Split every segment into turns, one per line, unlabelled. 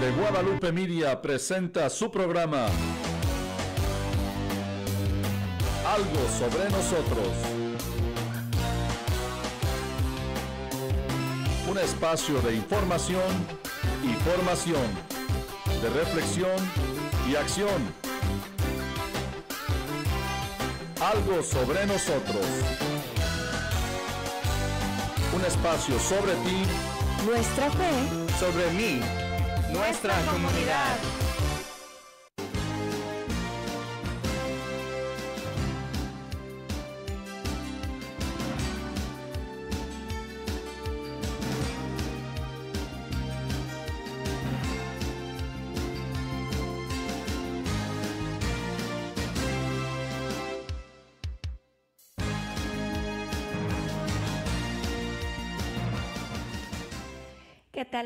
de Guadalupe Media presenta su programa Algo sobre nosotros. Un espacio de información y formación, de reflexión y acción. Algo sobre nosotros. Un espacio sobre ti. Nuestra fe. Sobre mí nuestra comunidad.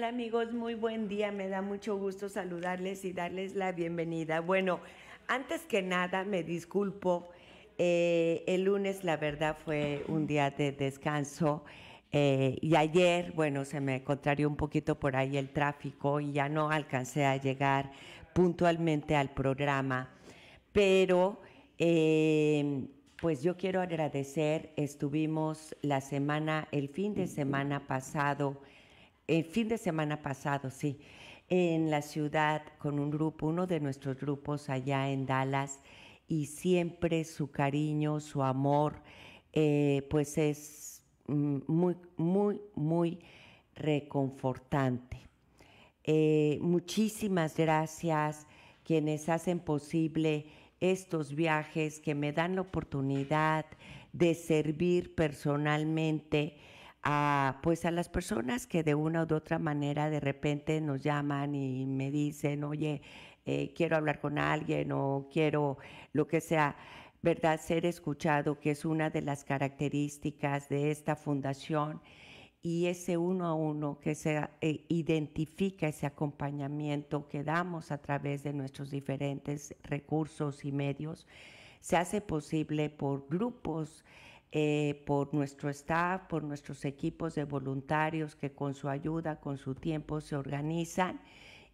amigos? Muy buen día, me da mucho gusto saludarles y darles la bienvenida. Bueno, antes que nada me disculpo, eh, el lunes la verdad fue un día de descanso eh, y ayer, bueno, se me contrarió un poquito por ahí el tráfico y ya no alcancé a llegar puntualmente al programa, pero... Eh, pues yo quiero agradecer, estuvimos la semana, el fin de semana pasado el fin de semana pasado, sí, en la ciudad con un grupo, uno de nuestros grupos allá en Dallas, y siempre su cariño, su amor, eh, pues es mm, muy, muy, muy reconfortante. Eh, muchísimas gracias quienes hacen posible estos viajes, que me dan la oportunidad de servir personalmente a, pues a las personas que de una u otra manera de repente nos llaman y me dicen, oye, eh, quiero hablar con alguien o quiero lo que sea, ¿verdad? Ser escuchado, que es una de las características de esta fundación y ese uno a uno que se eh, identifica ese acompañamiento que damos a través de nuestros diferentes recursos y medios, se hace posible por grupos eh, por nuestro staff, por nuestros equipos de voluntarios que con su ayuda, con su tiempo se organizan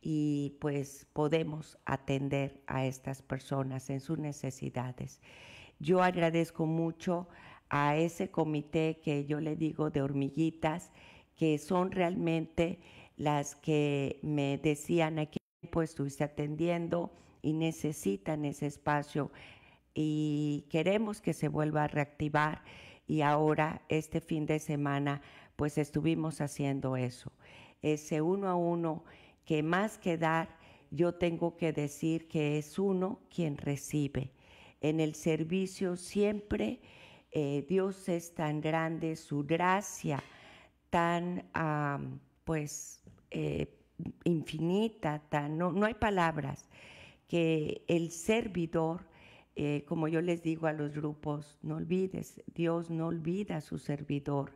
y pues podemos atender a estas personas en sus necesidades. Yo agradezco mucho a ese comité que yo le digo de hormiguitas, que son realmente las que me decían a qué tiempo pues, estuviste atendiendo y necesitan ese espacio y queremos que se vuelva a reactivar y ahora este fin de semana pues estuvimos haciendo eso. Ese uno a uno que más que dar, yo tengo que decir que es uno quien recibe. En el servicio siempre eh, Dios es tan grande, su gracia tan pues eh, infinita, tan, no, no hay palabras, que el servidor eh, como yo les digo a los grupos, no olvides, Dios no olvida a su servidor.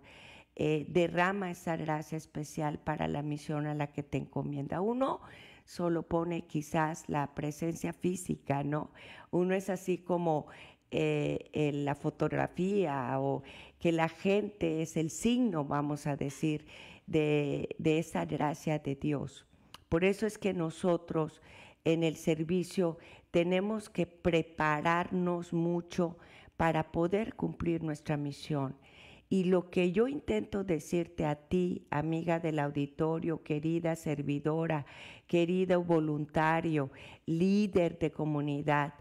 Eh, derrama esa gracia especial para la misión a la que te encomienda. Uno solo pone quizás la presencia física, ¿no? Uno es así como eh, la fotografía o que la gente es el signo, vamos a decir, de, de esa gracia de Dios. Por eso es que nosotros en el servicio tenemos que prepararnos mucho para poder cumplir nuestra misión. Y lo que yo intento decirte a ti, amiga del auditorio, querida servidora, querido voluntario, líder de comunidad,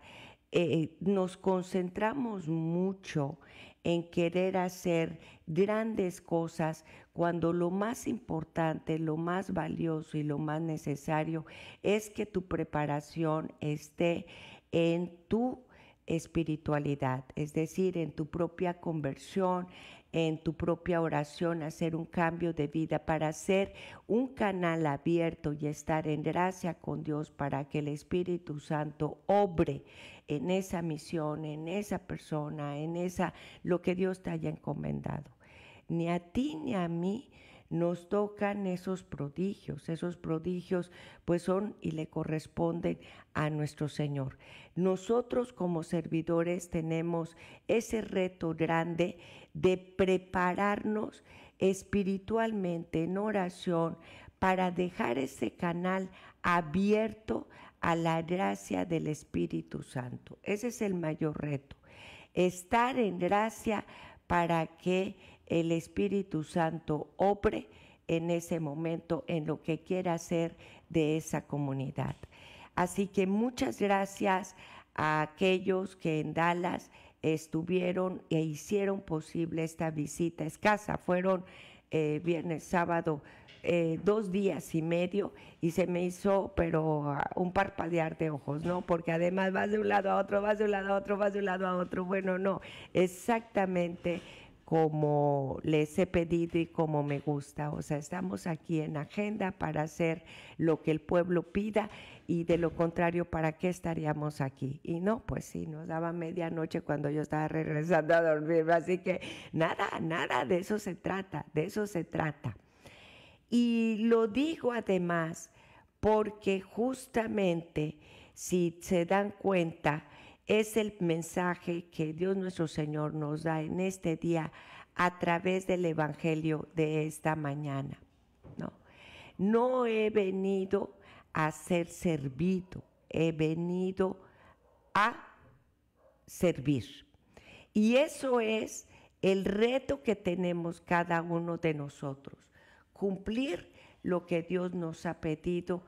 eh, nos concentramos mucho en querer hacer grandes cosas cuando lo más importante, lo más valioso y lo más necesario es que tu preparación esté en tu espiritualidad, es decir, en tu propia conversión, en tu propia oración, hacer un cambio de vida para ser un canal abierto y estar en gracia con Dios para que el Espíritu Santo obre en esa misión, en esa persona, en esa lo que Dios te haya encomendado ni a ti ni a mí nos tocan esos prodigios. Esos prodigios pues son y le corresponden a nuestro Señor. Nosotros como servidores tenemos ese reto grande de prepararnos espiritualmente en oración para dejar ese canal abierto a la gracia del Espíritu Santo. Ese es el mayor reto. Estar en gracia para que el Espíritu Santo opre en ese momento en lo que quiera hacer de esa comunidad. Así que muchas gracias a aquellos que en Dallas estuvieron e hicieron posible esta visita escasa. Fueron eh, viernes, sábado, eh, dos días y medio y se me hizo, pero ah, un parpadear de ojos, ¿no? Porque además vas de un lado a otro, vas de un lado a otro, vas de un lado a otro. Bueno, no, exactamente como les he pedido y como me gusta. O sea, estamos aquí en agenda para hacer lo que el pueblo pida y de lo contrario, ¿para qué estaríamos aquí? Y no, pues sí, nos daba medianoche cuando yo estaba regresando a dormir. Así que nada, nada, de eso se trata, de eso se trata. Y lo digo además porque justamente si se dan cuenta, es el mensaje que Dios nuestro Señor nos da en este día a través del Evangelio de esta mañana. No, no he venido a ser servido, he venido a servir. Y eso es el reto que tenemos cada uno de nosotros, cumplir lo que Dios nos ha pedido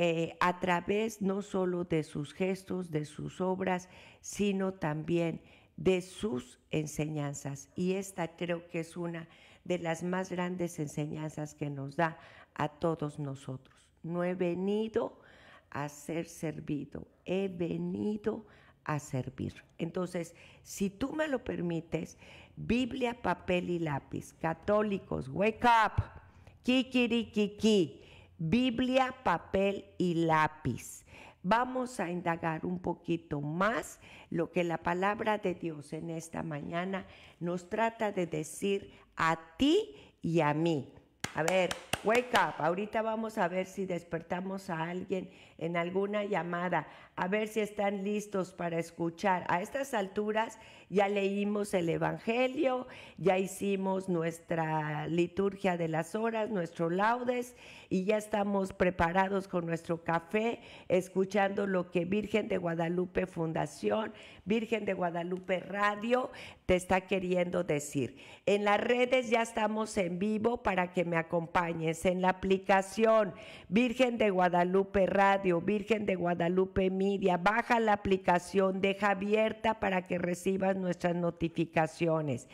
eh, a través no solo de sus gestos, de sus obras, sino también de sus enseñanzas. Y esta creo que es una de las más grandes enseñanzas que nos da a todos nosotros. No he venido a ser servido, he venido a servir. Entonces, si tú me lo permites, Biblia, papel y lápiz, católicos, wake up, kikirikiki Biblia, papel y lápiz. Vamos a indagar un poquito más lo que la palabra de Dios en esta mañana nos trata de decir a ti y a mí. A ver, Wake up. Ahorita vamos a ver si despertamos a alguien en alguna llamada, a ver si están listos para escuchar. A estas alturas ya leímos el Evangelio, ya hicimos nuestra liturgia de las horas, nuestro laudes y ya estamos preparados con nuestro café, escuchando lo que Virgen de Guadalupe Fundación, Virgen de Guadalupe Radio te está queriendo decir. En las redes ya estamos en vivo para que me acompañen en la aplicación Virgen de Guadalupe Radio, Virgen de Guadalupe Media. Baja la aplicación, deja abierta para que recibas nuestras notificaciones.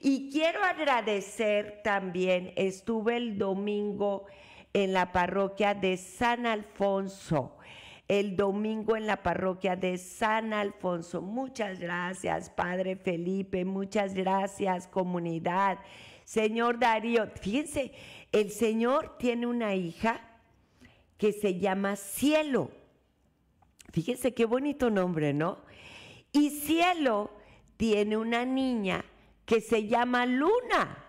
Y quiero agradecer también, estuve el domingo en la parroquia de San Alfonso el domingo en la parroquia de San Alfonso. Muchas gracias, Padre Felipe, muchas gracias, comunidad. Señor Darío, fíjense, el Señor tiene una hija que se llama Cielo. Fíjense qué bonito nombre, ¿no? Y Cielo tiene una niña que se llama Luna.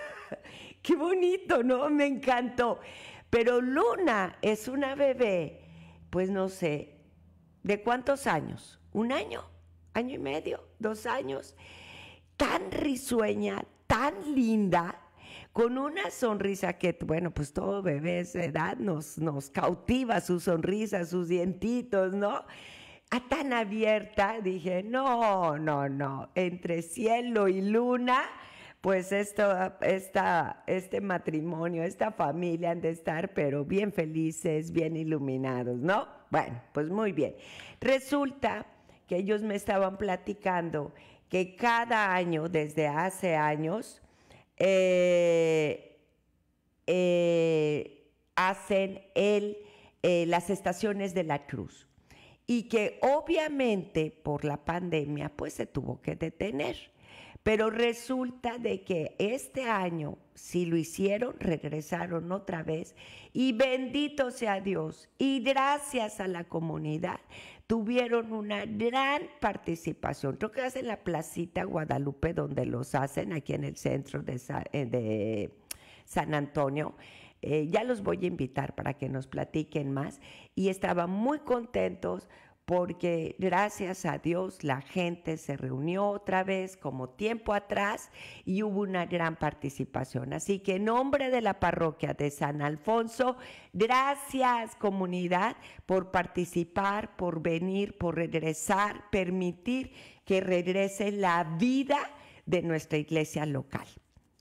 qué bonito, ¿no? Me encantó. Pero Luna es una bebé, pues no sé, ¿de cuántos años? ¿Un año? ¿Año y medio? ¿Dos años? Tan risueña, tan linda con una sonrisa que, bueno, pues todo bebé esa edad nos, nos cautiva su sonrisa, sus dientitos, ¿no? A tan abierta, dije, no, no, no, entre cielo y luna, pues esto, este matrimonio, esta familia han de estar, pero bien felices, bien iluminados, ¿no? Bueno, pues muy bien. Resulta que ellos me estaban platicando que cada año, desde hace años, eh, eh, hacen el, eh, las estaciones de la cruz y que obviamente por la pandemia pues se tuvo que detener. Pero resulta de que este año, si lo hicieron, regresaron otra vez y bendito sea Dios y gracias a la comunidad tuvieron una gran participación. Creo que hacen la placita Guadalupe donde los hacen aquí en el centro de eh, San, Antonio. Eh, ya los voy a invitar para que nos platiquen más y estaban muy contentos porque gracias a Dios la gente se reunió otra vez como tiempo atrás y hubo una gran participación. Así que en nombre de la parroquia de San Alfonso, gracias comunidad por participar, por venir, por regresar, permitir que regrese la vida de nuestra iglesia local,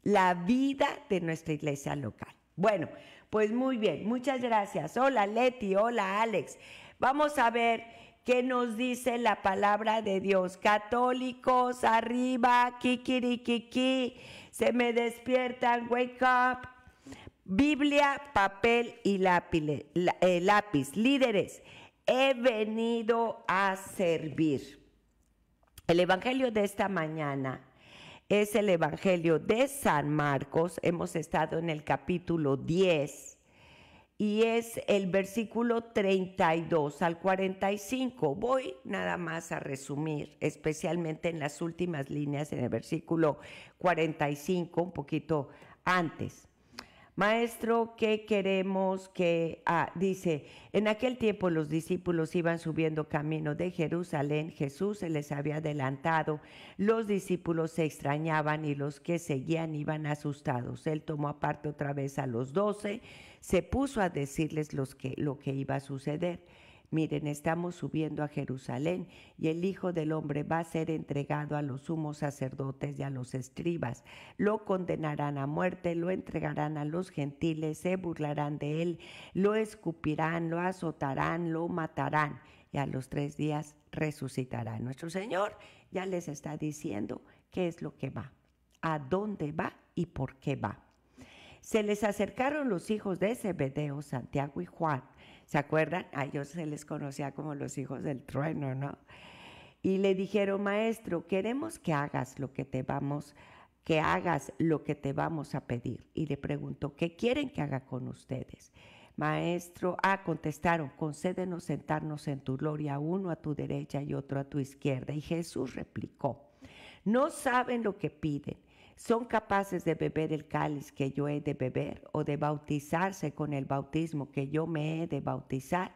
la vida de nuestra iglesia local. Bueno, pues muy bien, muchas gracias. Hola Leti, hola Alex. Vamos a ver ¿Qué nos dice la palabra de Dios? Católicos, arriba, kikirikiki, se me despiertan, wake up. Biblia, papel y lápiz, eh, lápiz. Líderes, he venido a servir. El Evangelio de esta mañana es el Evangelio de San Marcos. Hemos estado en el capítulo 10 y es el versículo 32 al 45. Voy nada más a resumir, especialmente en las últimas líneas, en el versículo 45, un poquito antes. Maestro, ¿qué queremos que... Ah, dice, en aquel tiempo los discípulos iban subiendo camino de Jerusalén, Jesús se les había adelantado, los discípulos se extrañaban y los que seguían iban asustados. Él tomó aparte otra vez a los doce se puso a decirles lo que iba a suceder. Miren, estamos subiendo a Jerusalén y el Hijo del Hombre va a ser entregado a los sumos sacerdotes y a los escribas. Lo condenarán a muerte, lo entregarán a los gentiles, se burlarán de él, lo escupirán, lo azotarán, lo matarán y a los tres días resucitará. Nuestro Señor ya les está diciendo qué es lo que va, a dónde va y por qué va. Se les acercaron los hijos de Zebedeo, Santiago y Juan. ¿Se acuerdan? A ellos se les conocía como los hijos del trueno, ¿no? Y le dijeron, maestro, queremos que hagas lo que te vamos, que hagas lo que te vamos a pedir. Y le preguntó, ¿qué quieren que haga con ustedes? Maestro, ah, contestaron, concédenos sentarnos en tu gloria, uno a tu derecha y otro a tu izquierda. Y Jesús replicó, no saben lo que piden son capaces de beber el cáliz que yo he de beber o de bautizarse con el bautismo que yo me he de bautizar?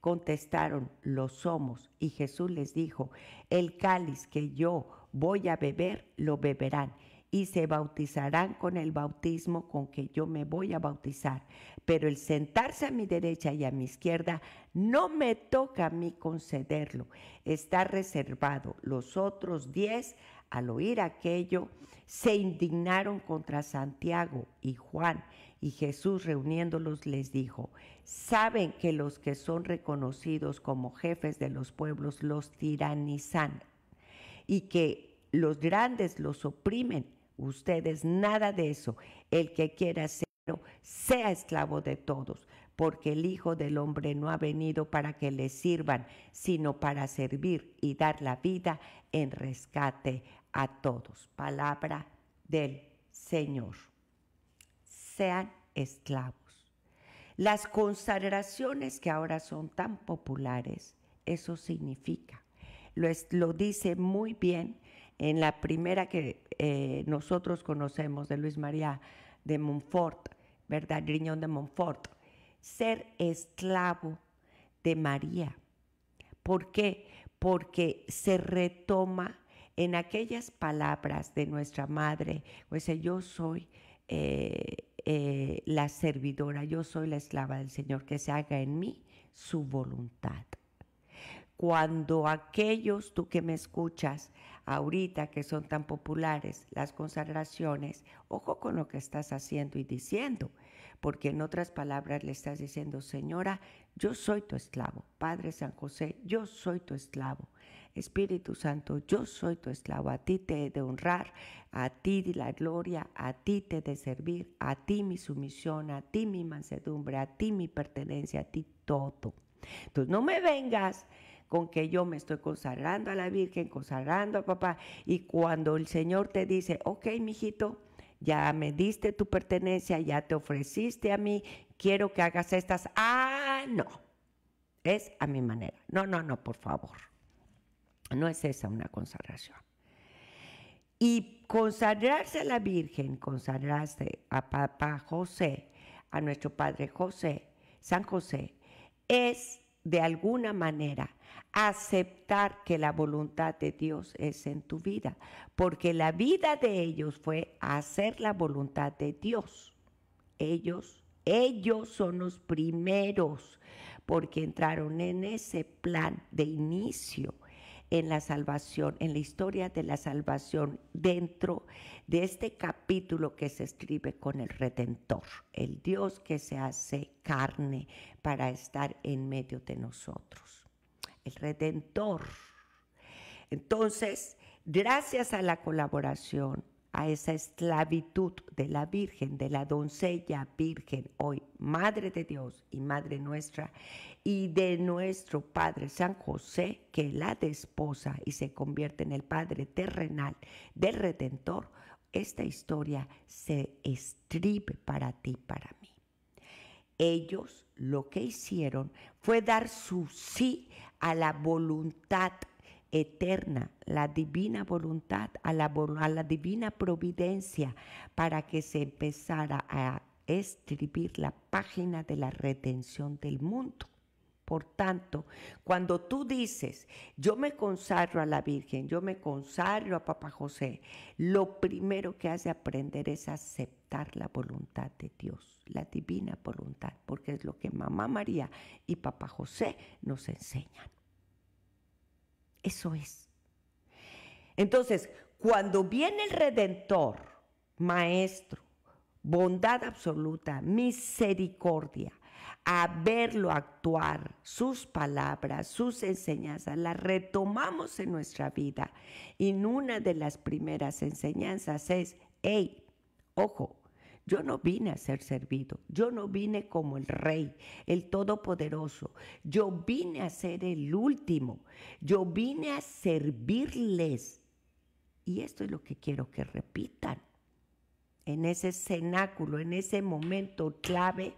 Contestaron, lo somos. Y Jesús les dijo, el cáliz que yo voy a beber, lo beberán y se bautizarán con el bautismo con que yo me voy a bautizar. Pero el sentarse a mi derecha y a mi izquierda no me toca a mí concederlo. Está reservado los otros diez al oír aquello, se indignaron contra Santiago y Juan, y Jesús reuniéndolos les dijo, saben que los que son reconocidos como jefes de los pueblos los tiranizan y que los grandes los oprimen. Ustedes nada de eso. El que quiera ser sea esclavo de todos porque el Hijo del Hombre no ha venido para que le sirvan, sino para servir y dar la vida en rescate a todos. Palabra del Señor. Sean esclavos. Las consagraciones que ahora son tan populares, eso significa. Lo, dice muy bien en la primera que eh, nosotros conocemos de Luis María de Montfort, ¿verdad? Griñón de Montfort ser esclavo de María. ¿Por qué? Porque se retoma en aquellas palabras de nuestra madre, pues yo soy eh, eh, la servidora, yo soy la esclava del Señor, que se haga en mí su voluntad. Cuando aquellos, tú que me escuchas ahorita, que son tan populares las consagraciones, ojo con lo que estás haciendo y diciendo, porque en otras palabras le estás diciendo, Señora, yo soy tu esclavo, Padre San José, yo soy tu esclavo, Espíritu Santo, yo soy tu esclavo, a ti te he de honrar, a ti la gloria, a ti te he de servir, a ti mi sumisión, a ti mi mansedumbre, a ti mi pertenencia, a ti todo. Entonces no me vengas con que yo me estoy consagrando a la Virgen, consagrando a papá, y cuando el Señor te dice, ok, mijito, ya me diste tu pertenencia, ya te ofreciste a mí, quiero que hagas estas. Ah, no, es a mi manera. No, no, no, por favor. No es esa una consagración. Y consagrarse a la Virgen, consagrarse a Papá José, a nuestro Padre José, San José, es de alguna manera aceptar que la voluntad de Dios es en tu vida, porque la vida de ellos fue hacer la voluntad de Dios. Ellos, ellos son los primeros, porque entraron en ese plan de inicio en la salvación, en la historia de la salvación, dentro de este capítulo que se escribe con el Redentor, el Dios que se hace carne para estar en medio de nosotros el redentor. Entonces, gracias a la colaboración, a esa esclavitud de la Virgen, de la doncella Virgen, hoy Madre de Dios y Madre nuestra, y de nuestro Padre San José, que la desposa y se convierte en el Padre terrenal del Redentor, esta historia se escribe... para ti, para mí. Ellos lo que hicieron fue dar su sí a la voluntad eterna, la divina voluntad, a la, divina providencia, para que se empezara a escribir la página de la redención del mundo. Por tanto, cuando tú dices, yo me consagro a la Virgen, yo me consagro a Papá José, lo primero que hace aprender es aceptar la voluntad de Dios, la divina voluntad, porque es lo que Mamá María y Papá José nos enseñan. Eso es. Entonces, cuando viene el Redentor, Maestro, bondad absoluta, misericordia, a verlo actuar, sus palabras, sus enseñanzas, las retomamos en nuestra vida. Y una de las primeras enseñanzas es, hey, ojo, yo no vine a ser servido, yo no vine como el rey, el todopoderoso, yo vine a ser el último, yo vine a servirles. Y esto es lo que quiero que repitan en ese cenáculo, en ese momento clave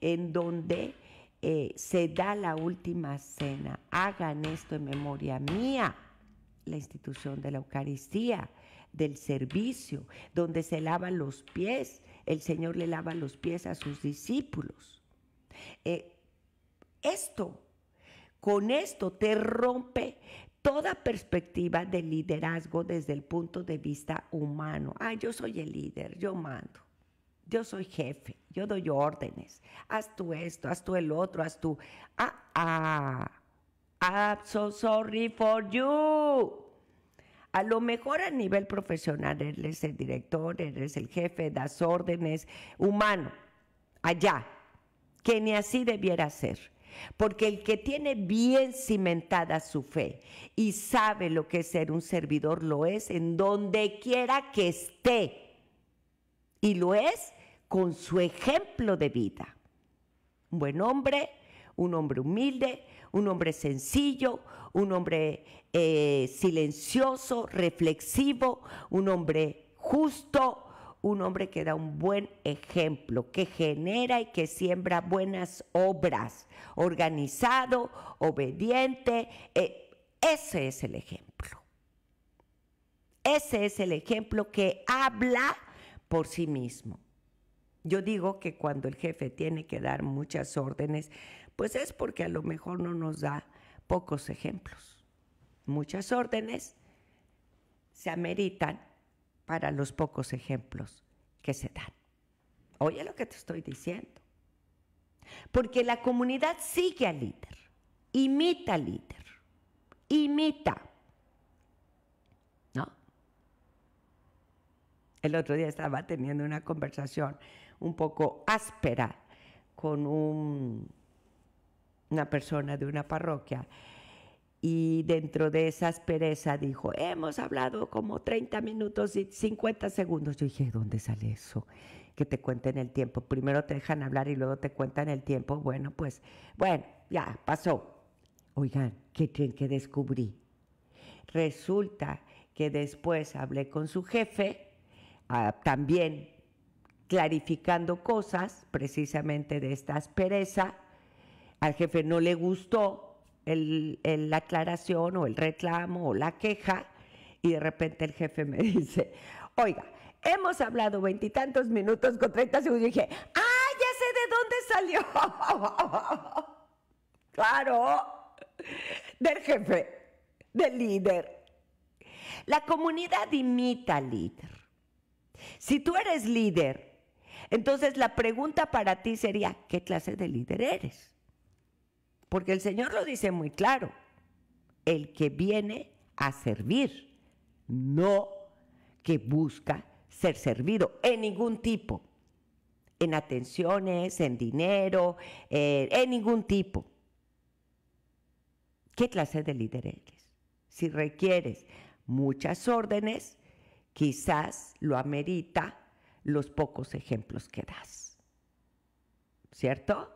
en donde eh, se da la última cena. Hagan esto en memoria mía, la institución de la Eucaristía, del servicio, donde se lavan los pies, el Señor le lava los pies a sus discípulos. Eh, esto, con esto te rompe toda perspectiva de liderazgo desde el punto de vista humano. Ah, yo soy el líder, yo mando. Yo soy jefe, yo doy órdenes. Haz tú esto, haz tú el otro, haz tú. Ah, ah. I'm ah, so sorry for you. A lo mejor a nivel profesional eres el director, eres el jefe, das órdenes, humano, allá, que ni así debiera ser. Porque el que tiene bien cimentada su fe y sabe lo que es ser un servidor, lo es en donde quiera que esté. Y lo es con su ejemplo de vida. Un buen hombre, un hombre humilde, un hombre sencillo, un hombre eh, silencioso, reflexivo, un hombre justo, un hombre que da un buen ejemplo, que genera y que siembra buenas obras, organizado, obediente. Eh, ese es el ejemplo. Ese es el ejemplo que habla por sí mismo. Yo digo que cuando el jefe tiene que dar muchas órdenes, pues es porque a lo mejor no nos da pocos ejemplos. Muchas órdenes se ameritan para los pocos ejemplos que se dan. Oye lo que te estoy diciendo. Porque la comunidad sigue al líder, imita al líder, imita. ¿No? El otro día estaba teniendo una conversación un poco áspera con un, una persona de una parroquia. Y dentro de esa aspereza dijo, hemos hablado como 30 minutos y 50 segundos. Yo dije, ¿dónde sale eso? Que te cuenten el tiempo. Primero te dejan hablar y luego te cuentan el tiempo. Bueno, pues, bueno, ya, pasó. Oigan, ¿qué tienen que descubrí? Resulta que después hablé con su jefe, ah, también clarificando cosas precisamente de esta aspereza. Al jefe no le gustó la aclaración o el reclamo o la queja y de repente el jefe me dice, oiga, hemos hablado veintitantos minutos con 30 segundos. Y dije, ¡ah, ya sé de dónde salió! claro, del jefe, del líder. La comunidad imita al líder. Si tú eres líder entonces la pregunta para ti sería, ¿qué clase de líder eres? Porque el Señor lo dice muy claro, el que viene a servir, no que busca ser servido en ningún tipo, en atenciones, en dinero, eh, en ningún tipo. ¿Qué clase de líder eres? Si requieres muchas órdenes, quizás lo amerita los pocos ejemplos que das. ¿Cierto?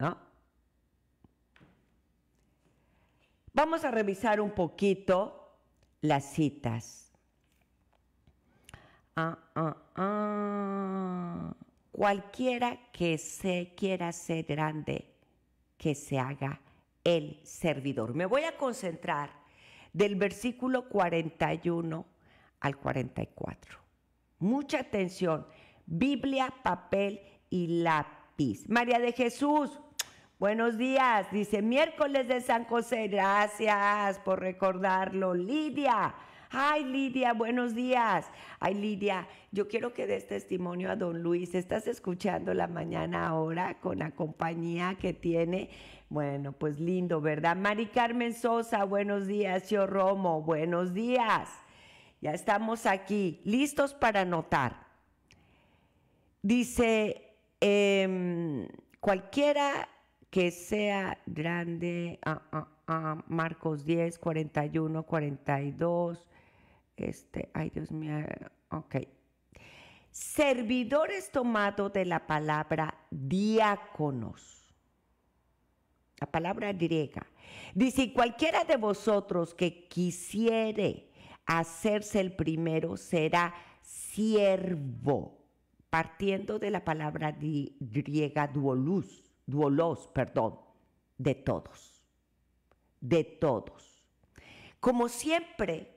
¿No? Vamos a revisar un poquito las citas. Ah, ah, ah. Cualquiera que se quiera ser grande, que se haga el servidor. Me voy a concentrar del versículo 41 al 44. Mucha atención. Biblia, papel y lápiz. María de Jesús, buenos días. Dice, miércoles de San José. Gracias por recordarlo. Lidia. Ay, Lidia, buenos días. Ay, Lidia, yo quiero que des testimonio a don Luis. ¿Estás escuchando la mañana ahora con la compañía que tiene? Bueno, pues lindo, ¿verdad? Mari Carmen Sosa, buenos días. Yo Romo, buenos días estamos aquí, listos para anotar. Dice, em, cualquiera que sea grande, ah, ah, ah, Marcos 10, 41, 42, este, ay Dios mío, ok. Servidores tomados de la palabra diáconos, la palabra griega. Dice, cualquiera de vosotros que quisiere hacerse el primero será siervo, partiendo de la palabra griega duolus, duolos, perdón, de todos, de todos. Como siempre,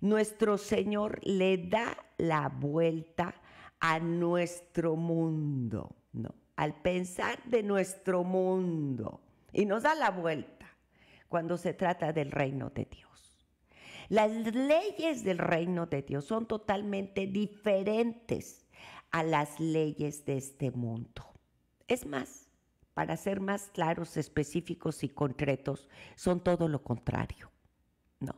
nuestro Señor le da la vuelta a nuestro mundo, ¿no? Al pensar de nuestro mundo y nos da la vuelta cuando se trata del reino de Dios. Las leyes del reino de Dios son totalmente diferentes a las leyes de este mundo. Es más, para ser más claros, específicos y concretos, son todo lo contrario. No.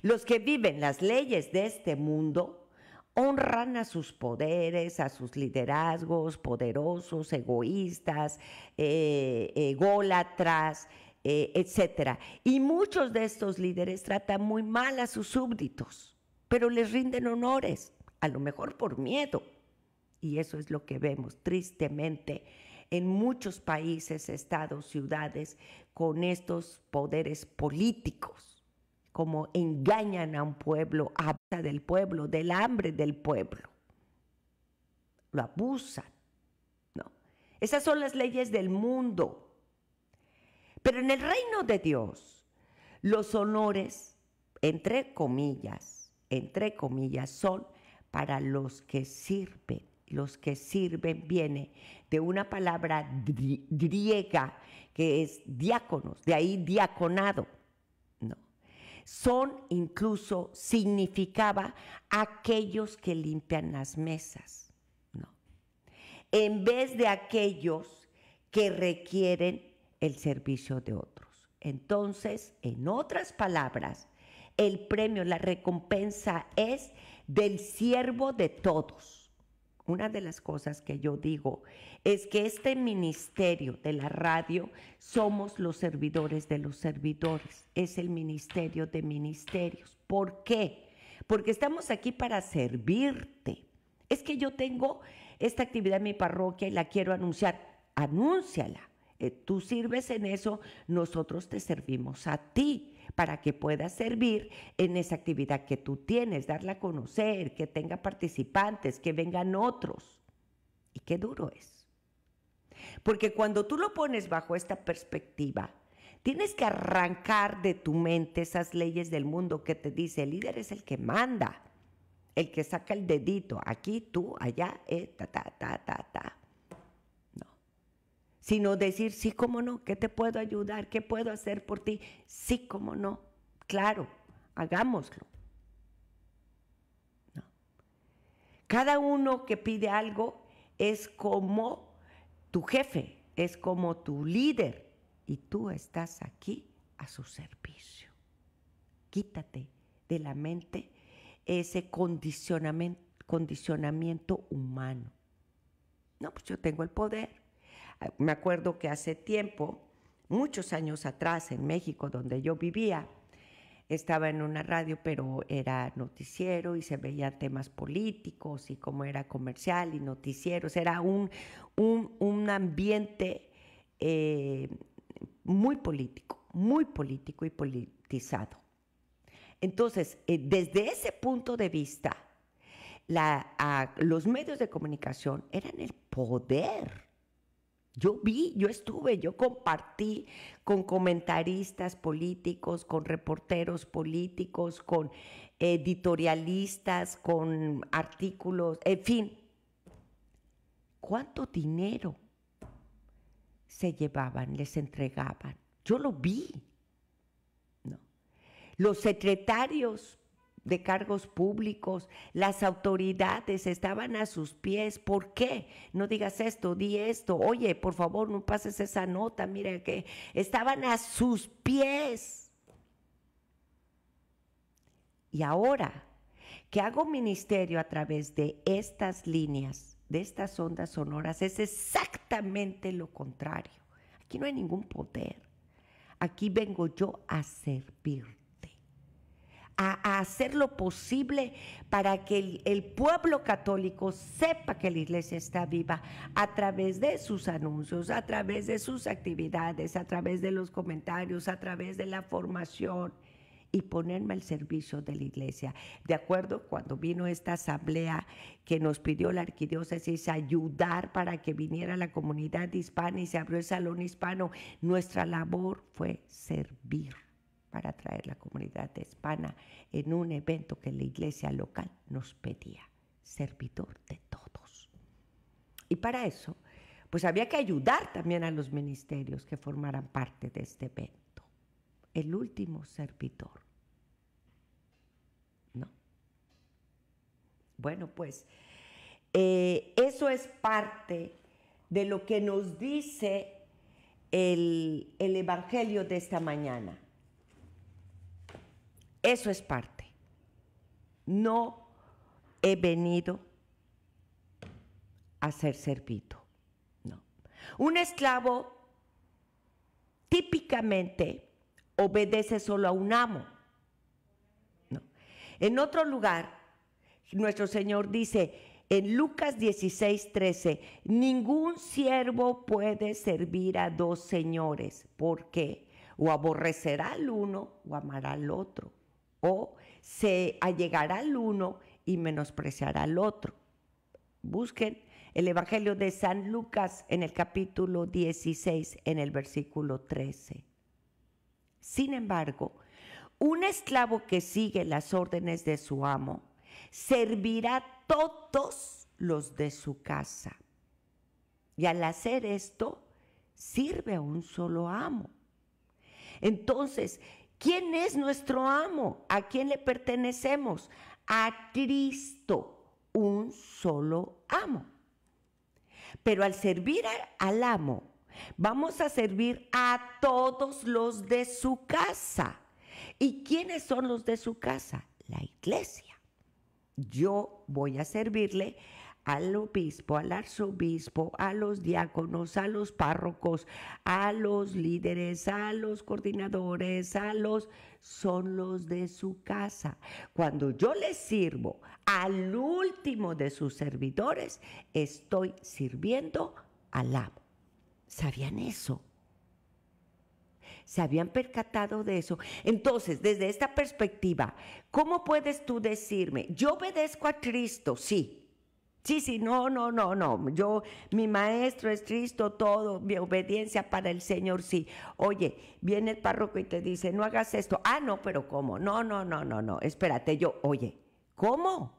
Los que viven las leyes de este mundo honran a sus poderes, a sus liderazgos poderosos, egoístas, eh, ególatras, eh, etcétera. Y muchos de estos líderes tratan muy mal a sus súbditos, pero les rinden honores, a lo mejor por miedo. Y eso es lo que vemos tristemente en muchos países, estados, ciudades, con estos poderes políticos, como engañan a un pueblo, abusan del pueblo, del hambre del pueblo. Lo abusan. ¿no? Esas son las leyes del mundo. Pero en el reino de Dios, los honores, entre comillas, entre comillas, son para los que sirven. Los que sirven viene de una palabra griega que es diáconos, de ahí diaconado. No. Son incluso, significaba aquellos que limpian las mesas. No. En vez de aquellos que requieren el servicio de otros. Entonces, en otras palabras, el premio, la recompensa es del siervo de todos. Una de las cosas que yo digo es que este ministerio de la radio somos los servidores de los servidores, es el ministerio de ministerios. ¿Por qué? Porque estamos aquí para servirte. Es que yo tengo esta actividad en mi parroquia y la quiero anunciar. Anúnciala eh, tú sirves en eso, nosotros te servimos a ti para que puedas servir en esa actividad que tú tienes, darla a conocer, que tenga participantes, que vengan otros. Y qué duro es. Porque cuando tú lo pones bajo esta perspectiva, tienes que arrancar de tu mente esas leyes del mundo que te dice, el líder es el que manda, el que saca el dedito, aquí, tú, allá, eh, ta, ta, ta, ta, ta sino decir, sí, cómo no, ¿qué te puedo ayudar? ¿Qué puedo hacer por ti? Sí, cómo no, claro, hagámoslo. Cada uno que pide algo es como tu jefe, es como tu líder, y tú estás aquí a su servicio. Quítate de la mente ese condicionamiento, condicionamiento humano. No, pues yo tengo el poder me acuerdo que hace tiempo, muchos años atrás en México, donde yo vivía, estaba en una radio, pero era noticiero y se veían temas políticos y cómo era comercial y noticieros. Era un, ambiente eh, muy político, muy político y politizado. Entonces, eh, desde ese punto de vista, los medios de comunicación eran el poder yo vi, yo estuve, yo compartí con comentaristas políticos, con reporteros políticos, con editorialistas, con artículos, en fin. ¿Cuánto dinero se llevaban, les entregaban? Yo lo vi. ¿no? Los secretarios de cargos públicos, las autoridades estaban a sus pies. ¿Por qué? No digas esto, di esto. Oye, por favor, no pases esa nota. Mira que estaban a sus pies. Y ahora que hago ministerio a través de estas líneas, de estas ondas sonoras, es exactamente lo contrario. Aquí no hay ningún poder. Aquí vengo yo a servir a, hacer lo posible para que el, el, pueblo católico sepa que la iglesia está viva a través de sus anuncios, a través de sus actividades, a través de los comentarios, a través de la formación y ponerme al servicio de la iglesia. De acuerdo, cuando vino esta asamblea que nos pidió la arquidiócesis ayudar para que viniera la comunidad hispana y se abrió el salón hispano, nuestra labor fue servir para traer la comunidad hispana en un evento que la iglesia local nos pedía, servidor de todos. Y para eso, pues había que ayudar también a los ministerios que formaran parte de este evento. El último servidor. ¿No? Bueno, pues eh, eso es parte de lo que nos dice el Evangelio de esta mañana. Eso es parte. No he venido a ser servido. No. Un esclavo típicamente obedece solo a un amo. En otro lugar, nuestro Señor dice en Lucas 16, 13, ningún siervo puede servir a dos señores, porque o aborrecerá al uno o amará al otro o se allegará al uno y menospreciará al otro. Busquen el Evangelio de San Lucas en el capítulo 16, en el versículo 13. Sin embargo, un esclavo que sigue las órdenes de su amo servirá a todos los de su casa. Y al hacer esto, sirve a un solo amo. Entonces, ¿Quién es nuestro amo? ¿A quién le pertenecemos? A Cristo, un solo amo. Pero al servir al amo, vamos a servir a todos los de su casa. ¿Y quiénes son los de su casa? La iglesia. Yo voy a servirle al obispo, al arzobispo, a los diáconos, a los párrocos, a los líderes, a los coordinadores, a los... son los de su casa. Cuando yo les sirvo al último de sus servidores, estoy sirviendo al amo. ¿Sabían eso? ¿Se habían percatado de eso? Entonces, desde esta perspectiva, ¿cómo puedes tú decirme, yo obedezco a Cristo? Sí, Sí, sí, no, no, no, no. Yo, mi maestro es Cristo, todo, mi obediencia para el Señor, sí. Oye, viene el párroco y te dice, no hagas esto. Ah, no, pero ¿cómo? No, no, no, no, no. Espérate, yo, oye, ¿cómo?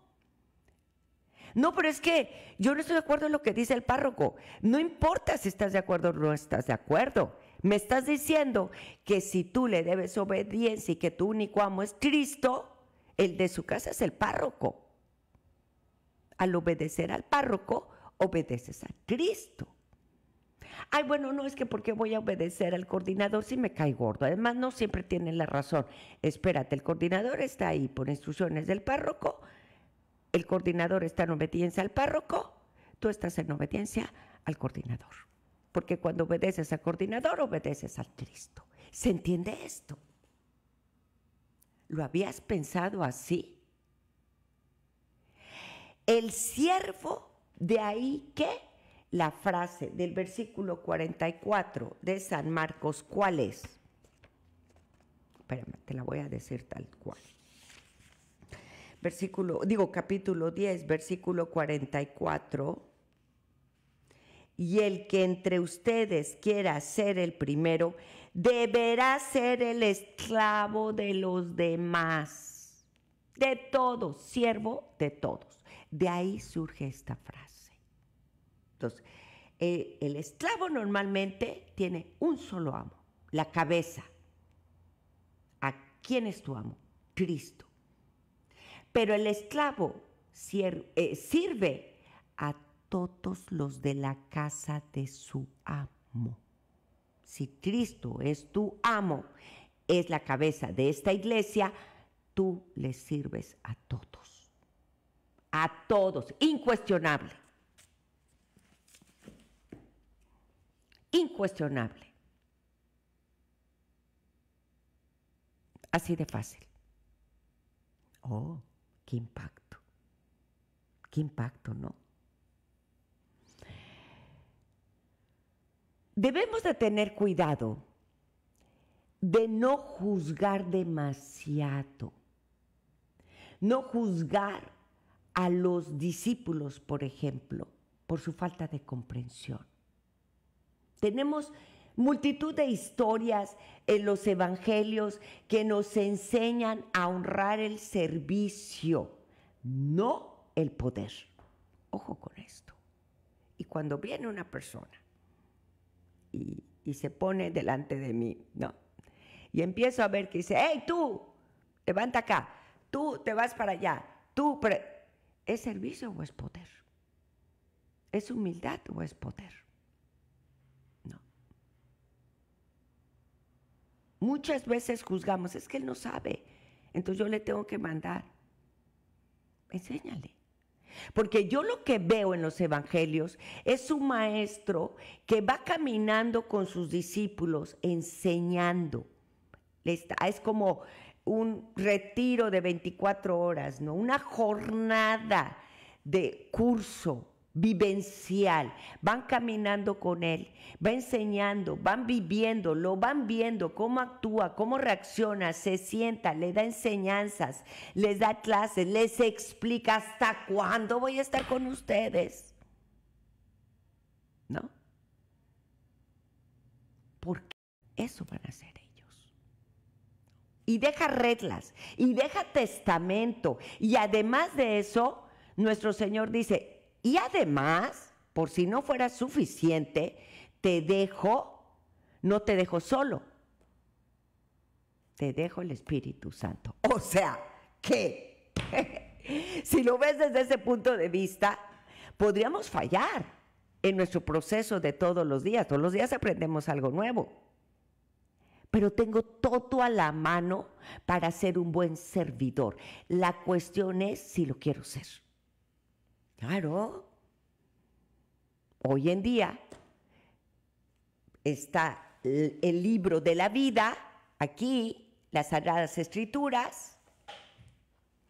No, pero es que yo no estoy de acuerdo en lo que dice el párroco. No importa si estás de acuerdo o no estás de acuerdo. Me estás diciendo que si tú le debes obediencia y que tu único amo es Cristo, el de su casa es el párroco al obedecer al párroco, obedeces a Cristo. Ay, bueno, no es que porque voy a obedecer al coordinador si me cae gordo. Además, no siempre tienen la razón. Espérate, el coordinador está ahí por instrucciones del párroco, el coordinador está en obediencia al párroco, tú estás en obediencia al coordinador. Porque cuando obedeces al coordinador, obedeces al Cristo. ¿Se entiende esto? ¿Lo habías pensado así? El siervo, de ahí que la frase del versículo 44 de San Marcos, ¿cuál es? Espérame, te la voy a decir tal cual. Versículo, digo capítulo 10, versículo 44. Y el que entre ustedes quiera ser el primero, deberá ser el esclavo de los demás, de todos, siervo de todos. De ahí surge esta frase. Entonces, eh, el esclavo normalmente tiene un solo amo, la cabeza. ¿A quién es tu amo? Cristo. Pero el esclavo eh, sirve a todos los de la casa de su amo. Si Cristo es tu amo, es la cabeza de esta iglesia, tú le sirves a todos a todos, incuestionable. Incuestionable. Así de fácil. Oh, qué impacto. Qué impacto, ¿no? Debemos de tener cuidado de no juzgar demasiado, no juzgar a los discípulos, por ejemplo, por su falta de comprensión. Tenemos multitud de historias en los evangelios que nos enseñan a honrar el servicio, no el poder. Ojo con esto. Y cuando viene una persona y, se pone delante de mí, no, y empiezo a ver que dice, hey tú, levanta acá, tú te vas para allá, tú... ¿Es servicio o es poder? ¿Es humildad o es poder? No. Muchas veces juzgamos, es que él no sabe, entonces yo le tengo que mandar. Enséñale. Porque yo lo que veo en los evangelios es un maestro que va caminando con sus discípulos enseñando. Es como un retiro de 24 horas, ¿no? Una jornada de curso vivencial. Van caminando con él, va enseñando, van viviendo, lo van viendo, cómo actúa, cómo reacciona, se sienta, le da enseñanzas, les da clases, les explica hasta cuándo voy a estar con ustedes. ¿No? Porque eso van a hacer y deja reglas y deja testamento. Y además de eso, nuestro Señor dice, y además, por si no fuera suficiente, te dejo, no te dejo solo, te dejo el Espíritu Santo. O sea, que si lo ves desde ese punto de vista, podríamos fallar en nuestro proceso de todos los días. Todos los días aprendemos algo nuevo pero tengo todo a la mano para ser un buen servidor. La cuestión es si lo quiero ser. Claro. Hoy en día está el, libro de la vida, aquí, las Sagradas Escrituras,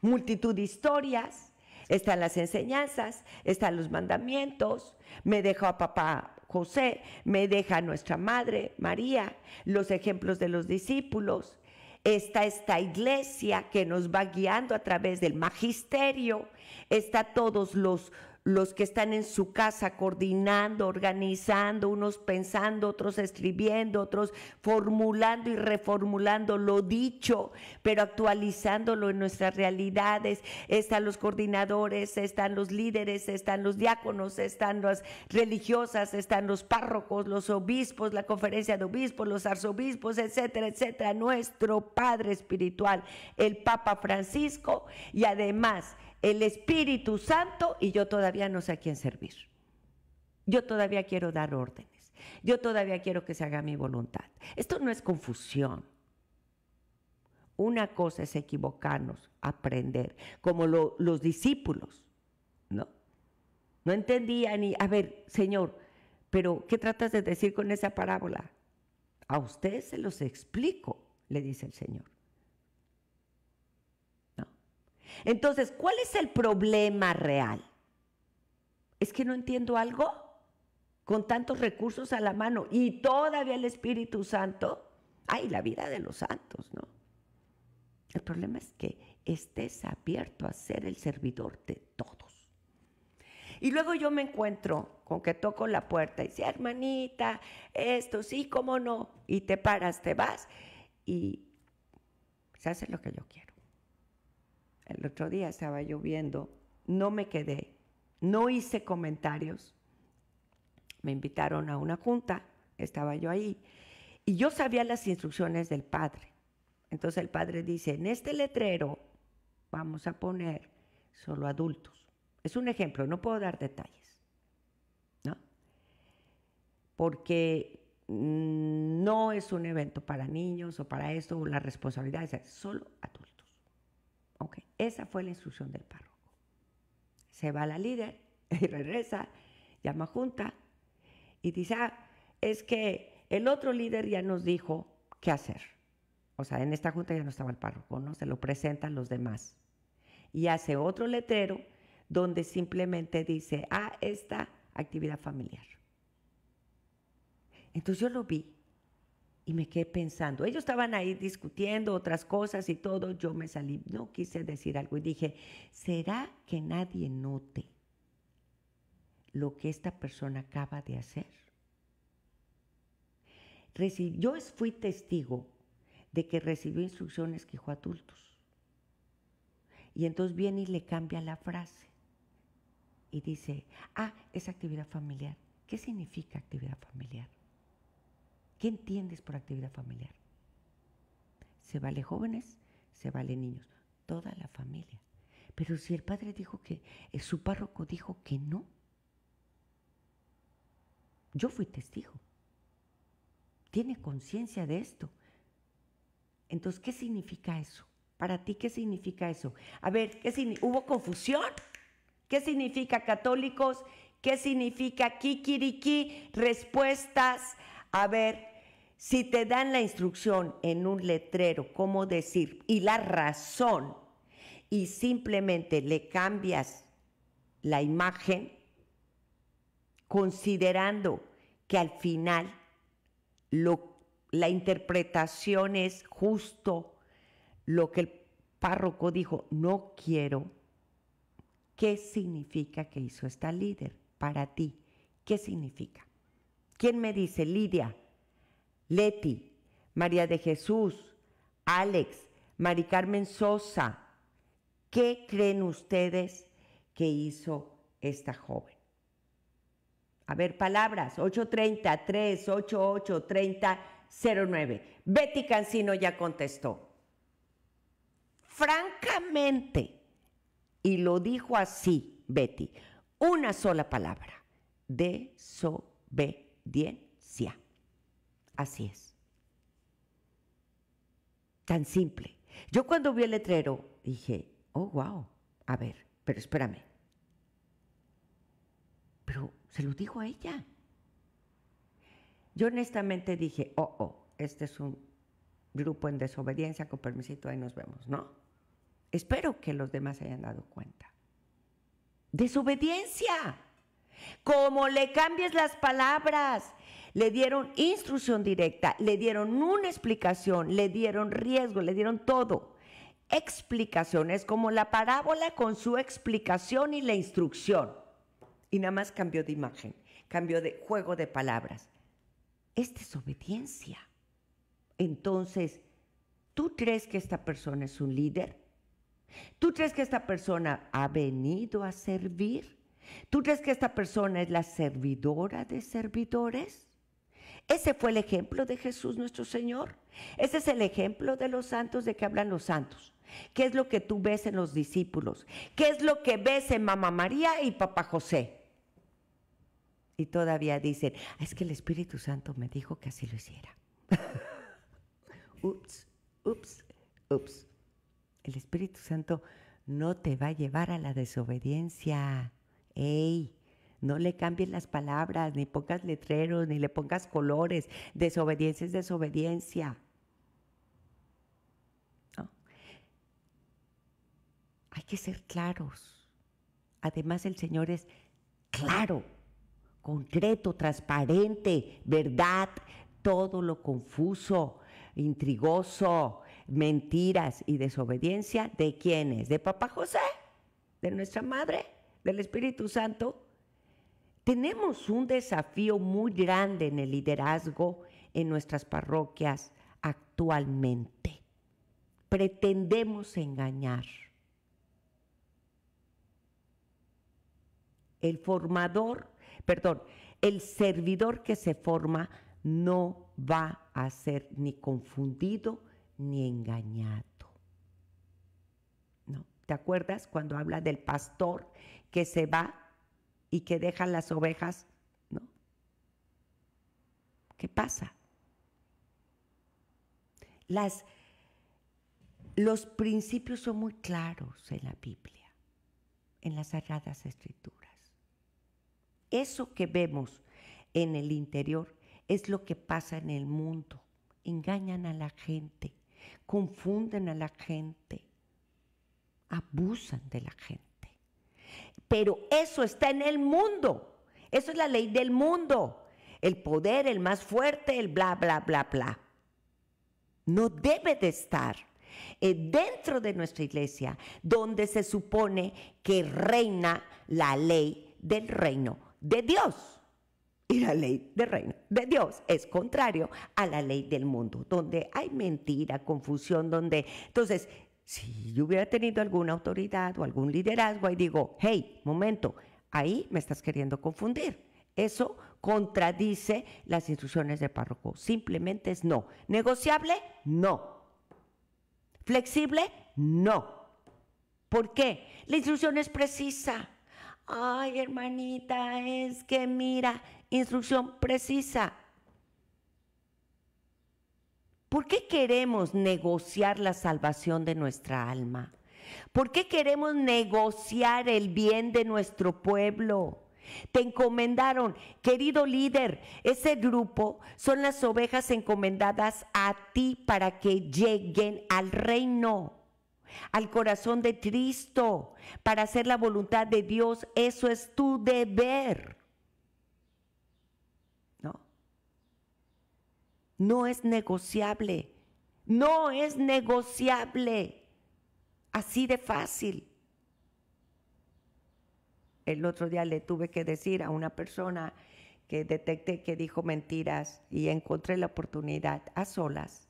multitud de historias, están las enseñanzas, están los mandamientos, me dejó a papá José, me deja nuestra madre, María, los ejemplos de los discípulos, está esta iglesia que nos va guiando a través del magisterio, está todos los los que están en su casa coordinando, organizando, unos pensando, otros escribiendo, otros formulando y reformulando lo dicho, pero actualizándolo en nuestras realidades. Están los coordinadores, están los líderes, están los diáconos, están las religiosas, están los párrocos, los obispos, la conferencia de obispos, los arzobispos, etcétera, etcétera. Nuestro Padre Espiritual, el Papa Francisco y además el Espíritu Santo y yo todavía no sé a quién servir. Yo todavía quiero dar órdenes. Yo todavía quiero que se haga mi voluntad. Esto no es confusión. Una cosa es equivocarnos, aprender, como los discípulos, ¿no? No entendían ni, a ver, Señor, pero ¿qué tratas de decir con esa parábola? A usted se los explico, le dice el Señor. Entonces, ¿cuál es el problema real? ¿Es que no entiendo algo? Con tantos recursos a la mano y todavía el Espíritu Santo, ay, la vida de los santos, ¿no? El problema es que estés abierto a ser el servidor de todos. Y luego yo me encuentro con que toco la puerta y dice, hermanita, esto sí, cómo no. Y te paras, te vas y se hace lo que yo quiero el otro día estaba lloviendo, no me quedé, no hice comentarios, me invitaron a una junta, estaba yo ahí, y yo sabía las instrucciones del padre. Entonces el padre dice, en este letrero vamos a poner solo adultos. Es un ejemplo, no puedo dar detalles, ¿no? Porque mm, no es un evento para niños o para esto, la responsabilidad es solo adultos. Ok, esa fue la instrucción del párroco. Se va la líder y regresa, llama junta y dice, ah, es que el otro líder ya nos dijo qué hacer. O sea, en esta junta ya no estaba el párroco, ¿no? Se lo presentan los demás. Y hace otro letrero donde simplemente dice, a ah, esta actividad familiar. Entonces yo lo vi y me quedé pensando. Ellos estaban ahí discutiendo otras cosas y todo. Yo me salí, no quise decir algo y dije, ¿será que nadie note lo que esta persona acaba de hacer? Yo fui testigo de que recibió instrucciones que adultos. Y entonces viene y le cambia la frase. Y dice, ah, es actividad familiar. ¿Qué significa actividad familiar? ¿Qué entiendes por actividad familiar? Se vale jóvenes, se vale niños, toda la familia. Pero si el padre dijo que, eh, su párroco dijo que no, yo fui testigo. Tiene conciencia de esto. Entonces, ¿qué significa eso? Para ti, ¿qué significa eso? A ver, ¿hubo confusión? ¿Qué significa católicos? ¿Qué significa kikiriki? Respuestas a ver si te dan la instrucción en un letrero cómo decir y la razón y simplemente le cambias la imagen considerando que al final lo, la interpretación es justo lo que el párroco dijo, no quiero. ¿Qué significa que hizo esta líder para ti? ¿Qué significa? ¿Quién me dice? Lidia, Leti, María de Jesús, Alex, Mari Carmen Sosa. ¿Qué creen ustedes que hizo esta joven? A ver, palabras, 830 388 3009 09. Betty Cancino ya contestó. Francamente, y lo dijo así, Betty, una sola palabra, desobediencia sí, Así es. Tan simple. Yo cuando vi el letrero dije, oh, wow, a ver, pero espérame. Pero se lo dijo a ella. Yo honestamente dije, oh, oh, este es un grupo en desobediencia, con permisito, ahí nos vemos, ¿no? Espero que los demás hayan dado cuenta. Desobediencia. Como le cambies las palabras, le dieron instrucción directa, le dieron una explicación, le dieron riesgo, le dieron todo. Explicaciones como la parábola con su explicación y la instrucción. Y nada más cambió de imagen, cambió de juego de palabras. Esta es obediencia. Entonces, ¿tú crees que esta persona es un líder? ¿Tú crees que esta persona ha venido a servir? ¿Tú crees que esta persona es la servidora de servidores? Ese fue el ejemplo de Jesús nuestro Señor. Ese es el ejemplo de los santos de que hablan los santos. ¿Qué es lo que tú ves en los discípulos? ¿Qué es lo que ves en Mamá María y Papá José? Y todavía dicen, ah, es que el Espíritu Santo me dijo que así lo hiciera. ups, ups, ups. El Espíritu Santo no te va a llevar a la desobediencia. Ey, no le cambies las palabras, ni pongas letreros, ni le pongas colores. Desobediencia es desobediencia. Hay que ser claros. Además el Señor es claro, concreto, transparente, verdad, todo lo confuso, intrigoso, mentiras y desobediencia de quiénes? De papá José, de nuestra madre del Espíritu Santo, tenemos un desafío muy grande en el liderazgo en nuestras parroquias actualmente. Pretendemos engañar. El formador, perdón, el servidor que se forma no va a ser ni confundido ni engañado. ¿Te acuerdas cuando habla del pastor que se va y que deja las ovejas? ¿No? ¿Qué pasa? Las, los principios son muy claros en la Biblia, en las Sagradas Escrituras. Eso que vemos en el interior es lo que pasa en el mundo. Engañan a la gente, confunden a la gente abusan de la gente. Pero eso está en el mundo. Eso es la ley del mundo. El poder, el más fuerte, el bla, bla, bla, bla. No debe de estar eh, dentro de nuestra iglesia donde se supone que reina la ley del reino de Dios. Y la ley del reino de Dios es contrario a la ley del mundo, donde hay mentira, confusión, donde... Entonces, si yo hubiera tenido alguna autoridad o algún liderazgo, y digo, hey, momento, ahí me estás queriendo confundir. Eso contradice las instrucciones de párroco. Simplemente es no. Negociable, no. Flexible, no. ¿Por qué? La instrucción es precisa. Ay, hermanita, es que mira, instrucción precisa. ¿Por qué queremos negociar la salvación de nuestra alma? ¿Por qué queremos negociar el bien de nuestro pueblo? Te encomendaron, querido líder, ese grupo son las ovejas encomendadas a ti para que lleguen al reino, al corazón de Cristo, para hacer la voluntad de Dios. Eso es tu deber. No es negociable. No es negociable. Así de fácil. El otro día le tuve que decir a una persona que detecté que dijo mentiras y encontré la oportunidad a solas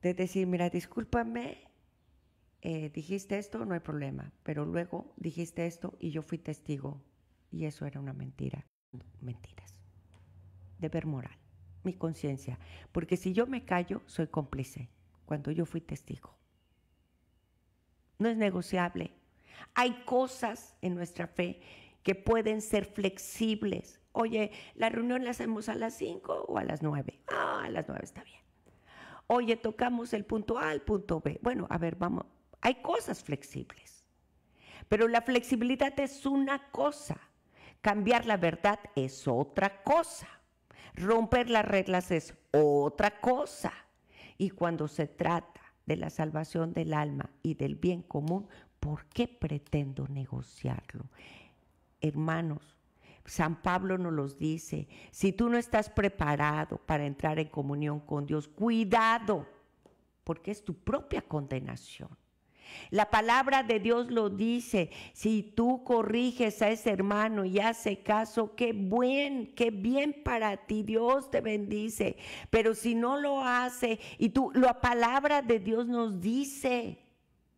de decir, mira, discúlpame, eh, dijiste esto, no hay problema, pero luego dijiste esto y yo fui testigo y eso era una mentira. Mentiras. Deber moral mi conciencia, porque si yo me callo, soy cómplice, cuando yo fui testigo. No es negociable. Hay cosas en nuestra fe que pueden ser flexibles. Oye, la reunión la hacemos a las 5 o a las 9. Ah, a las 9 está bien. Oye, tocamos el punto A el punto B. Bueno, a ver, vamos. Hay cosas flexibles. Pero la flexibilidad es una cosa. Cambiar la verdad es otra cosa. Romper las reglas es otra cosa. Y cuando se trata de la salvación del alma y del bien común, ¿por qué pretendo negociarlo? Hermanos, San Pablo nos los dice, si tú no estás preparado para entrar en comunión con Dios, cuidado, porque es tu propia condenación. La palabra de Dios lo dice, si tú corriges a ese hermano y hace caso, qué buen, qué bien para ti, Dios te bendice. Pero si no lo hace y tú, la palabra de Dios nos dice,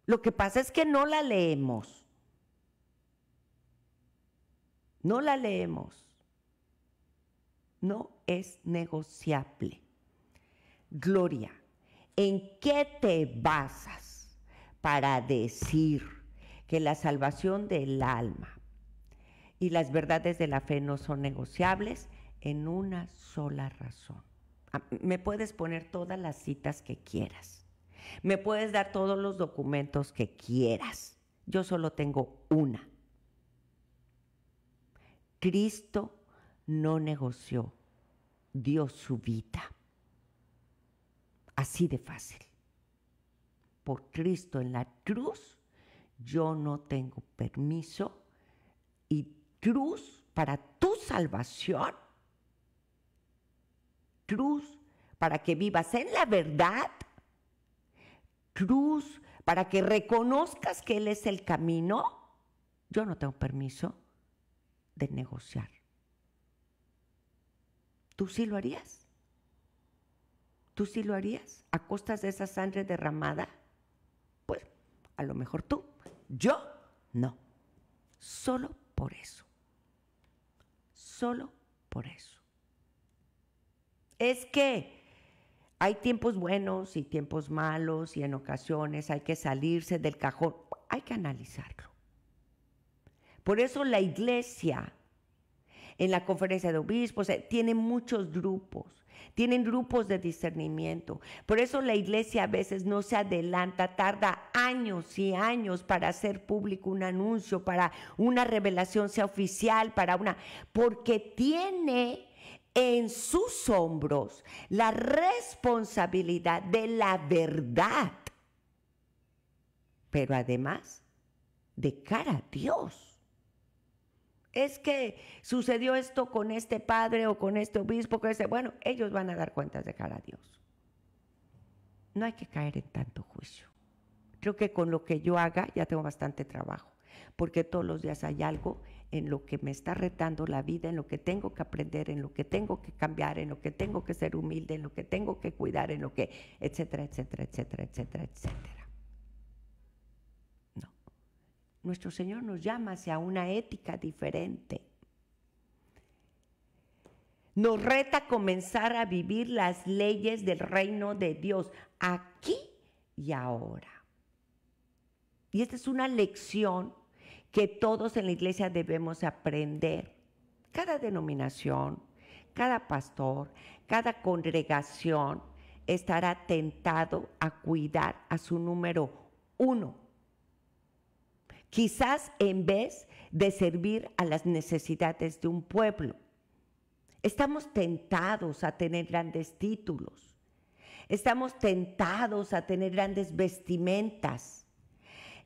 lo que pasa es que no la leemos. No la leemos. No es negociable. Gloria, ¿en qué te basas? para decir que la salvación del alma y las verdades de la fe no son negociables en una sola razón. Ah, me puedes poner todas las citas que quieras. Me puedes dar todos los documentos que quieras. Yo solo tengo una. Cristo no negoció, dio su vida. Así de fácil por Cristo en la cruz, yo no tengo permiso y cruz para tu salvación, cruz para que vivas en la verdad, cruz para que reconozcas que Él es el camino, yo no tengo permiso de negociar. ¿Tú sí lo harías? ¿Tú sí lo harías a costas de esa sangre derramada? A lo mejor tú, yo no. Solo por eso. Solo por eso. Es que hay tiempos buenos y tiempos malos y en ocasiones hay que salirse del cajón. Hay que analizarlo. Por eso la iglesia en la conferencia de obispos eh, tiene muchos grupos tienen grupos de discernimiento. Por eso la iglesia a veces no se adelanta, tarda años y años para hacer público un anuncio, para una revelación sea oficial, para una... porque tiene en sus hombros la responsabilidad de la verdad, pero además de cara a Dios es que sucedió esto con este padre o con este obispo, que este-". dice, bueno, ellos van a dar cuentas de cara a Dios. No hay que caer en tanto juicio. Creo que con lo que yo haga ya tengo bastante trabajo, porque todos los días hay algo en lo que me está retando la vida, en lo que tengo que aprender, en lo que tengo que cambiar, en lo que tengo que ser humilde, en lo que tengo que cuidar, en lo que, etcétera, etcétera, etcétera, etcétera, etcétera. Nuestro Señor nos llama hacia una ética diferente. Nos reta a comenzar a vivir las leyes del reino de Dios aquí y ahora. Y esta es una lección que todos en la iglesia debemos aprender. Cada denominación, cada pastor, cada congregación estará tentado a cuidar a su número uno, quizás en vez de servir a las necesidades de un pueblo. Estamos tentados a tener grandes títulos, estamos tentados a tener grandes vestimentas,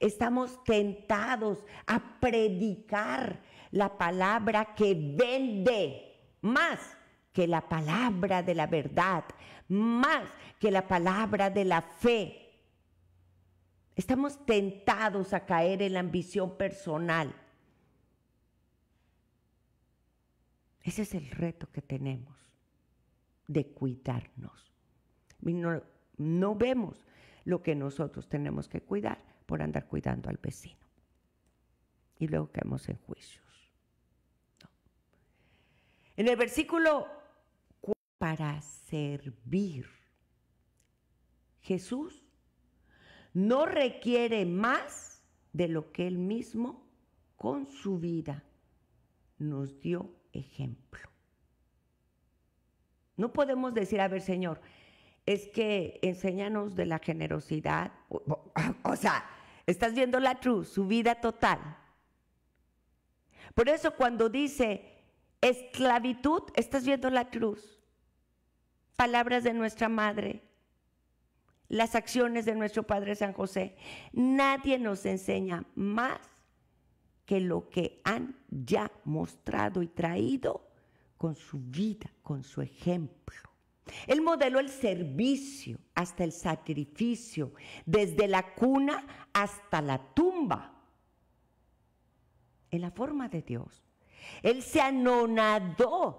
estamos tentados a predicar la palabra que vende más que la palabra de la verdad, más que la palabra de la fe Estamos tentados a caer en la ambición personal. Ese es el reto que tenemos, de cuidarnos. No, vemos lo que nosotros tenemos que cuidar por andar cuidando al vecino. Y luego caemos en juicios. En el versículo para servir. Jesús no requiere más de lo que Él mismo con su vida nos dio ejemplo. No podemos decir, a ver, Señor, es que enséñanos de la generosidad. O, sea, estás viendo la cruz, su vida total. Por eso cuando dice esclavitud, estás viendo la cruz. Palabras de nuestra madre, las acciones de nuestro Padre San José. Nadie nos enseña más que lo que han ya mostrado y traído con su vida, con su ejemplo. Él modeló el servicio hasta el sacrificio, desde la cuna hasta la tumba, en la forma de Dios. Él se anonadó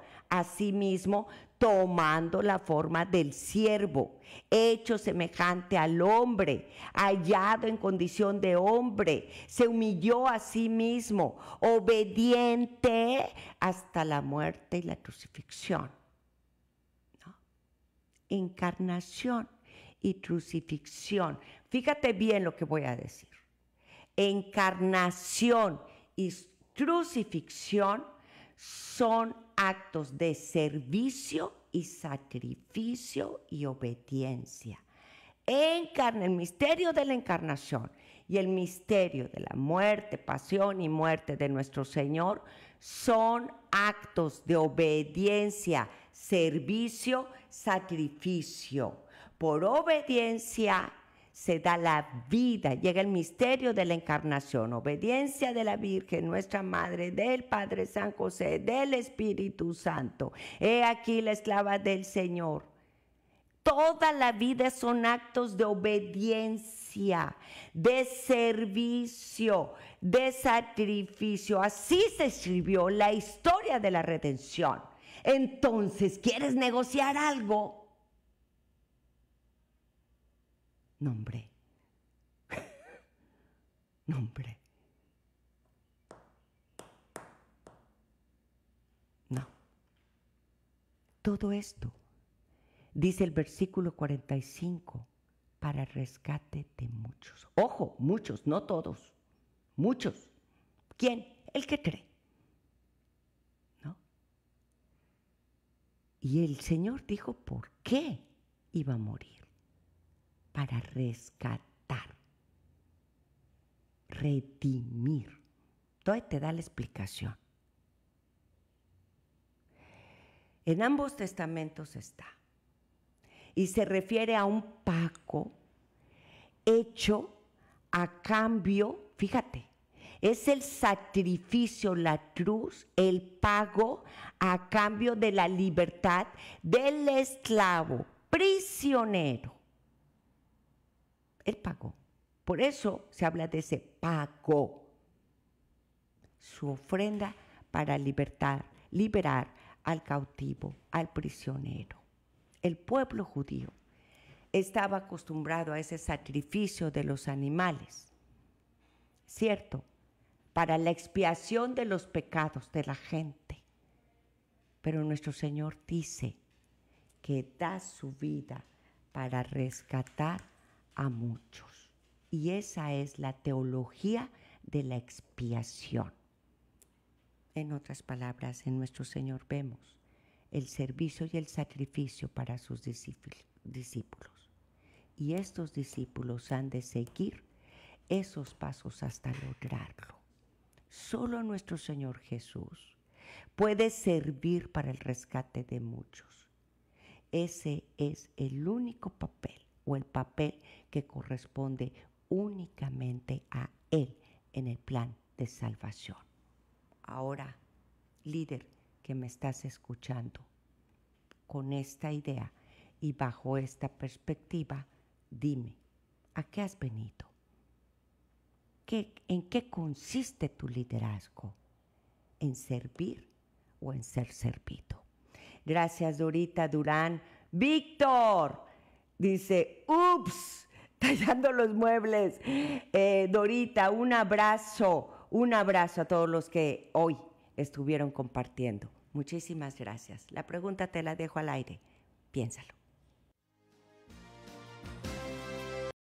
mismo, tomando la forma del siervo, hecho semejante al hombre, hallado en condición de hombre, se humilló a sí mismo, obediente hasta la muerte y la crucifixión. Encarnación y crucifixión. Fíjate bien lo que voy a decir. Encarnación y crucifixión son actos de servicio y sacrificio y obediencia. Encarna el misterio de la encarnación y el misterio de la muerte, pasión y muerte de nuestro Señor son actos de obediencia, servicio, sacrificio. Por obediencia se da la vida, llega el misterio de la encarnación, obediencia de la Virgen, nuestra Madre, del Padre San José, del Espíritu Santo. He aquí la esclava del Señor. Toda la vida son actos de obediencia, de servicio, de sacrificio. Así se escribió la historia de la redención. Entonces, ¿quieres negociar algo? nombre. nombre. No. Todo esto, dice el versículo 45, para rescate de muchos. Ojo, muchos, no todos. Muchos. ¿Quién? El que cree. ¿No? Y el Señor dijo por qué iba a morir para rescatar, redimir. Todavía te da la explicación. En ambos testamentos está. Y se refiere a un pacto hecho a cambio, fíjate, es el sacrificio, la cruz, el pago a cambio de la libertad del esclavo, prisionero. Él pagó. Por eso se habla de ese pago. Su ofrenda para libertar, liberar al cautivo, al prisionero. El pueblo judío estaba acostumbrado a ese sacrificio de los animales, ¿cierto? Para la expiación de los pecados de la gente. Pero nuestro Señor dice que da su vida para rescatar a muchos. Y esa es la teología de la expiación. En otras palabras, en nuestro Señor vemos el servicio y el sacrificio para sus discípulos. Y estos discípulos han de seguir esos pasos hasta lograrlo. Solo nuestro Señor Jesús puede servir para el rescate de muchos. Ese es el único papel o el papel que corresponde únicamente a Él en el plan de salvación. Ahora, líder que me estás escuchando, con esta idea y bajo esta perspectiva, dime, ¿a qué has venido? ¿En qué consiste tu liderazgo? ¿En servir o en ser servido? Gracias, Dorita Durán. Víctor, Dice, ups, tallando los muebles. Eh, Dorita, un abrazo, un abrazo a todos los que hoy estuvieron compartiendo. Muchísimas gracias. La pregunta te la dejo al aire. Piénsalo.